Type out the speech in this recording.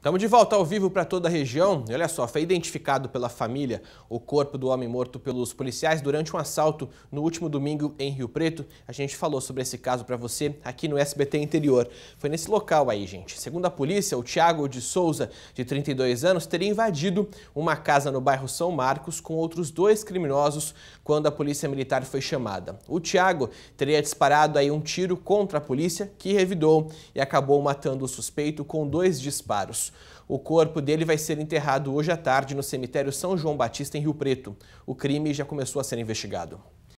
Estamos de volta ao vivo para toda a região. Olha só, foi identificado pela família o corpo do homem morto pelos policiais durante um assalto no último domingo em Rio Preto. A gente falou sobre esse caso para você aqui no SBT Interior. Foi nesse local aí, gente. Segundo a polícia, o Tiago de Souza, de 32 anos, teria invadido uma casa no bairro São Marcos com outros dois criminosos quando a polícia militar foi chamada. O Tiago teria disparado aí um tiro contra a polícia, que revidou e acabou matando o suspeito com dois disparos. O corpo dele vai ser enterrado hoje à tarde no cemitério São João Batista, em Rio Preto. O crime já começou a ser investigado.